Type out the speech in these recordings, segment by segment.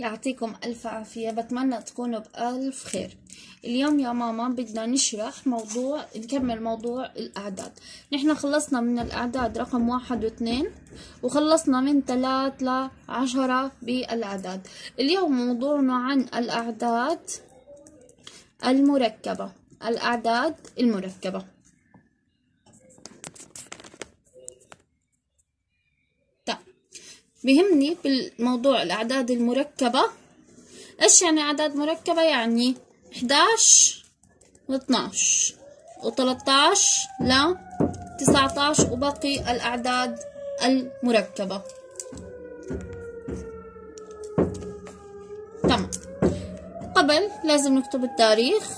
يعطيكم ألف عافية بتمنى تكونوا بألف خير اليوم يا ماما بدنا نشرح موضوع نكمل موضوع الأعداد نحن خلصنا من الأعداد رقم واحد واثنين وخلصنا من ثلاث لعشرة بالأعداد اليوم موضوعنا عن الأعداد المركبة الأعداد المركبة بهمني بالموضوع الأعداد المركبة إيش يعني أعداد مركبة يعني 11 و 12 و 13 ل 19 وباقي الأعداد المركبة تمام قبل لازم نكتب التاريخ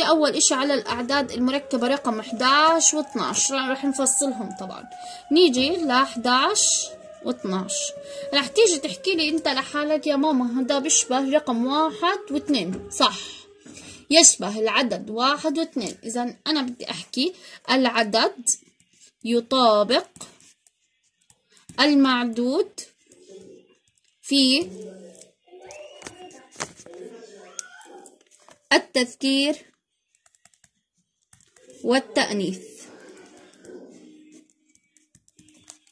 نيجي أول إشي على الأعداد المركبة رقم 11 و 12 رح نفصلهم طبعا نيجي ل 11 و12 رح تيجي تحكي لي انت لحالك يا ماما هذا بيشبه رقم 1 و 2 صح يشبه العدد 1 و 2 اذا انا بدي احكي العدد يطابق المعدود في التذكير والتأنيث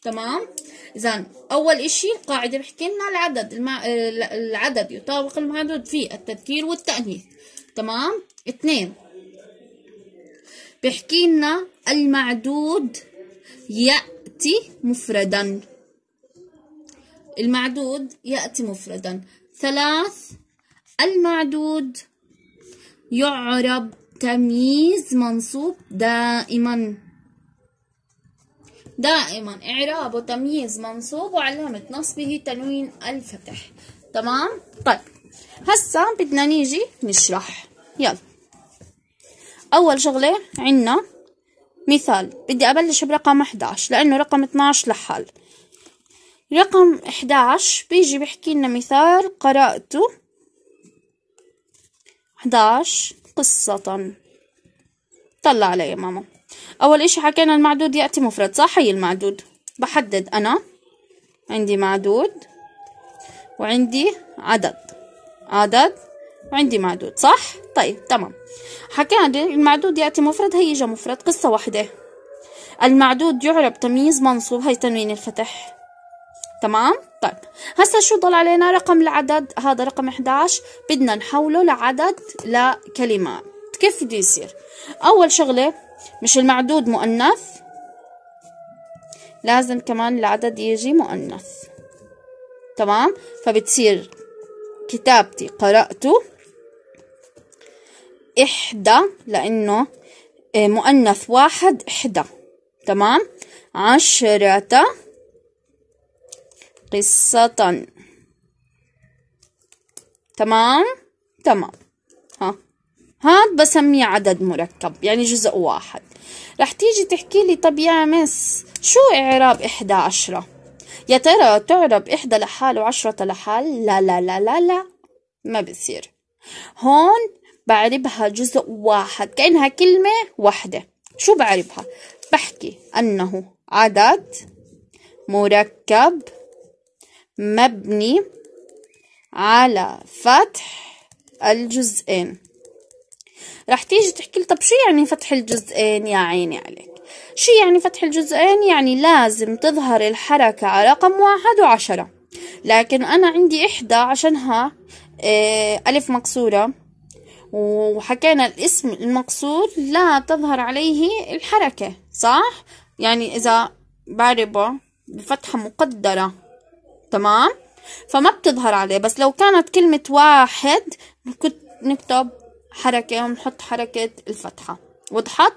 تمام إذا أول إشي القاعدة بحكي لنا العدد المع... العدد يطابق المعدود في التذكير والتأنيث تمام اثنين بحكي لنا المعدود يأتي مفردا المعدود يأتي مفردا ثلاث المعدود يعرب تمييز منصوب دائما دائما اعراب وتمييز منصوب وعلامة نصبه تنوين الفتح تمام طيب هسا بدنا نيجي نشرح يلا أول شغلة عندنا مثال بدي أبلش برقم 11 لأنه رقم 12 لحال رقم 11 بيجي بيحكي لنا مثال قرأته 11 قصة طلع علي ماما أول إشي حكينا المعدود يأتي مفرد صح هي المعدود بحدد أنا عندي معدود وعندي عدد عدد وعندي معدود صح؟ طيب تمام حكينا المعدود يأتي مفرد هي جا مفرد قصة واحدة المعدود يعرب تمييز منصوب هي تنوين الفتح تمام طيب هسا شو ضل علينا رقم العدد هذا رقم 11 بدنا نحوله لعدد لكلمات كيف بده يصير اول شغله مش المعدود مؤنث لازم كمان العدد يجي مؤنث تمام فبتصير كتابتي قرأته إحدى لأنه آه، مؤنث واحد إحدى تمام عشرة قصة تمام تمام ها هاد بسميه عدد مركب يعني جزء واحد رح تيجي تحكي لي طب يا مس شو إعراب إحدى عشرة يا ترى تعرب إحدى لحال وعشرة لحال لا لا لا لا لا ما بصير هون بعربها جزء واحد كأنها كلمة واحدة شو بعربها بحكي أنه عدد مركب مبني على فتح الجزئين رح تيجي تحكي لي طب شو يعني فتح الجزئين يا عيني عليك شو يعني فتح الجزئين يعني لازم تظهر الحركة على رقم واحد وعشرة لكن أنا عندي إحدى عشانها آه، ألف مكسورة وحكينا الاسم المقصور لا تظهر عليه الحركة صح؟ يعني إذا بعربه بفتحة مقدرة تمام فما بتظهر عليه بس لو كانت كلمة واحد نكتب حركة ونحط حركة الفتحة وضحت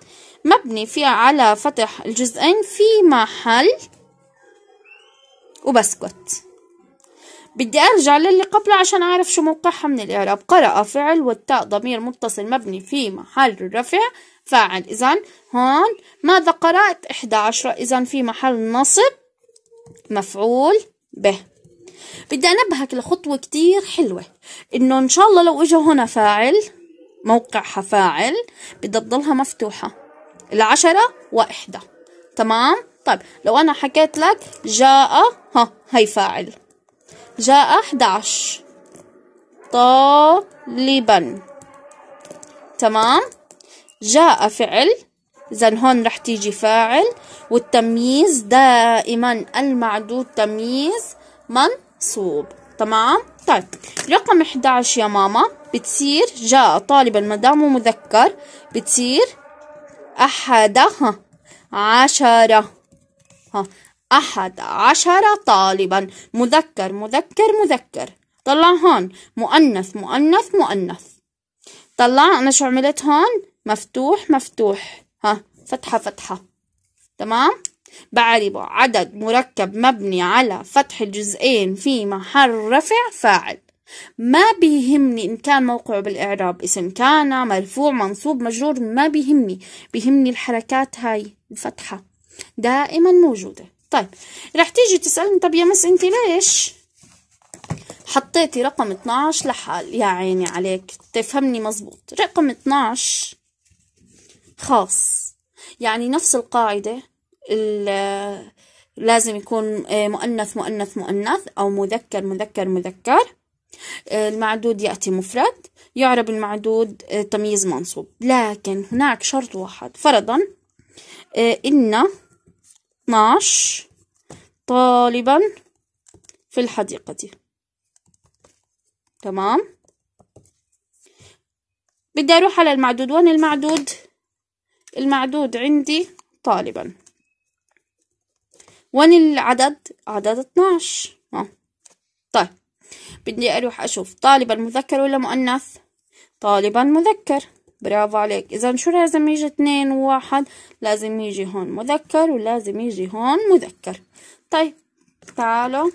مبني في على فتح الجزئين في محل وبسكت بدي أرجع للي قبله عشان أعرف شو موقعها من الإعراب قرأ فعل والتاء ضمير متصل مبني في محل رفع فاعل إذا هون ماذا قرأت 11 إذا في محل نصب مفعول به بدي أنبهك لخطوة كتير حلوة إنه إن شاء الله لو اجى هنا فاعل موقعها فاعل بدها تضلها مفتوحة العشرة وإحدى تمام طيب لو أنا حكيت لك جاء ها هي فاعل جاء 11 طالبا تمام جاء فعل إذا هون رح تيجي فاعل والتمييز دائما المعدود تمييز منصوب تمام طيب رقم 11 يا ماما بتصير جاء طالبا ما دامه مذكر بتصير أحد عشرة ها أحد عشرة طالبا مذكر مذكر مذكر طلع هون مؤنث مؤنث مؤنث طلع أنا شو عملت هون مفتوح مفتوح فتحة فتحة تمام بعربه عدد مركب مبني على فتح الجزئين في محل رفع فاعل ما بيهمني إن كان موقعه بالإعراب اسم كان مرفوع منصوب مجرور ما بيهمني بيهمني الحركات هاي الفتحة دائما موجودة طيب رح تيجي تسألني طب يا مس أنت ليش حطيتي رقم 12 لحال يا عيني عليك تفهمني مزبوط رقم 12 خاص يعني نفس القاعدة لازم يكون آه، مؤنث مؤنث مؤنث أو مذكر مذكر مذكر آه، المعدود يأتي مفرد يعرب المعدود آه، تمييز منصوب لكن هناك شرط واحد فرضا إن 12 طالبا في الحديقة دي. تمام بدي أروح على المعدود وين المعدود المعدود عندي طالبا وين العدد عدد 12 اه طيب بدي اروح اشوف طالبا مذكر ولا مؤنث طالبا مذكر برافو عليك اذا شو لازم يجي اثنين وواحد لازم يجي هون مذكر ولازم يجي هون مذكر طيب تعالوا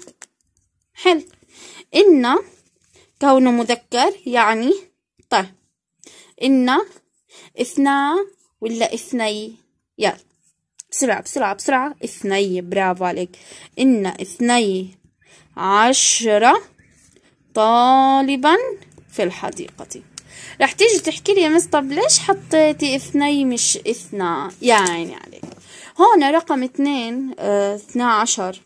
حل إن كونه مذكر يعني طيب إن اثنا ولا اثني يلا بسرعة بسرعة بسرعة اثني برافو عليك إن اثني عشرة طالبا في الحديقة رح تيجي تحكي لي يا مس طب ليش حطيتي اثني مش اثنا يعني عليك هون رقم اثنين آه، اثنا عشر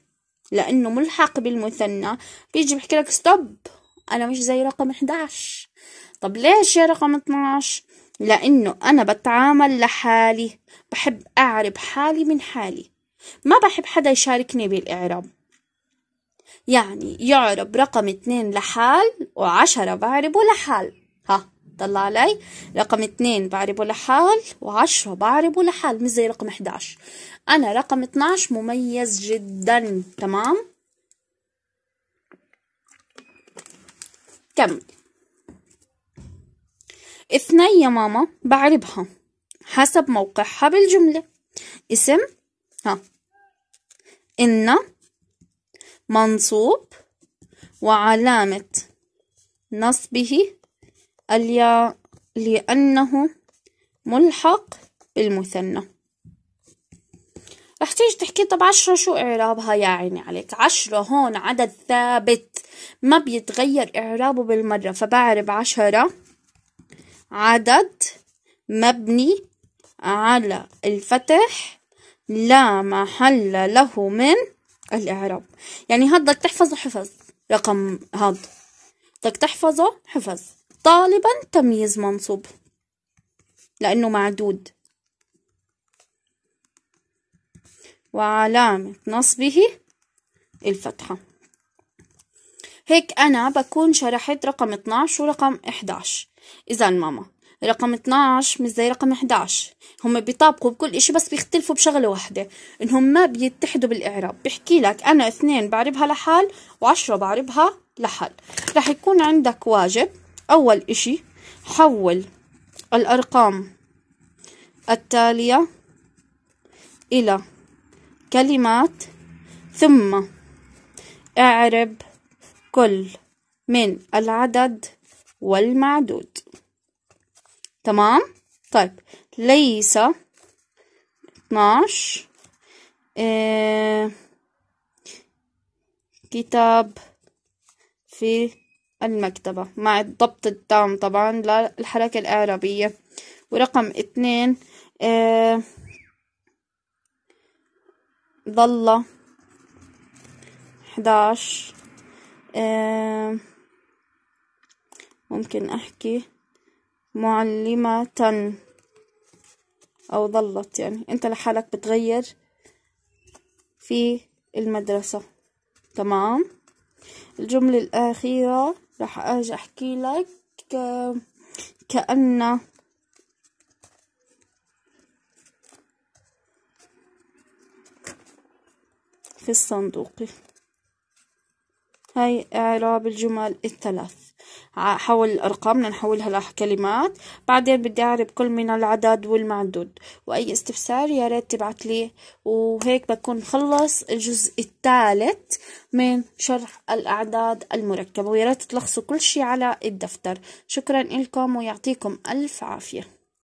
لأنه ملحق بالمثنى بيجي بحكي لك ستوب أنا مش زي رقم 11 طب ليش يا رقم 12 لأنه أنا بتعامل لحالي بحب أعرب حالي من حالي ما بحب حدا يشاركني بالإعراب يعني يعرب رقم اتنين لحال وعشرة بعربه لحال ها طلع علي رقم اتنين بعربه لحال وعشرة بعربه لحال مش زي رقم 11 أنا رقم 12 مميز جدا تمام كمل اثنين يا ماما بعربها حسب موقعها بالجملة اسم ها إن منصوب وعلامة نصبه الياء لأنه ملحق بالمثنى رح تيجي تحكي طب عشرة شو إعرابها يا عيني عليك عشرة هون عدد ثابت ما بيتغير إعرابه بالمرة فبعرب عشرة عدد مبني على الفتح لا محل له من الإعراب يعني هاد بدك تحفظه حفظ رقم هاد بدك تحفظه حفظ طالبا تمييز منصوب لأنه معدود وعلامة نصبه الفتحة هيك أنا بكون شرحت رقم 12 ورقم 11 إذا ماما رقم 12 مش زي رقم 11 هم بيطابقوا بكل إشي بس بيختلفوا بشغلة واحدة إنهم ما بيتحدوا بالإعراب بحكي لك أنا اثنين بعربها لحال وعشرة بعربها لحال رح يكون عندك واجب أول إشي حول الأرقام التالية إلى كلمات ثم اعرب كل من العدد والمعدود تمام طيب ليس 12 آه، كتاب في المكتبة مع الضبط التام طبعا للحركة الإعرابية ورقم اثنين آه، ظل 11 ممكن أحكي معلمة أو ظلت يعني أنت لحالك بتغير في المدرسة تمام الجملة الأخيرة راح أجي أحكي لك آه، كأن في الصندوق هاي إعراب الجمل الثلاث حول الأرقام لنحولها لكلمات بعدين بدي أعرب كل من العدد والمعدود وأي استفسار يا ريت تبعت لي وهيك بكون خلص الجزء الثالث من شرح الأعداد المركبة ويا ريت تلخصوا كل شي على الدفتر شكرا لكم ويعطيكم ألف عافية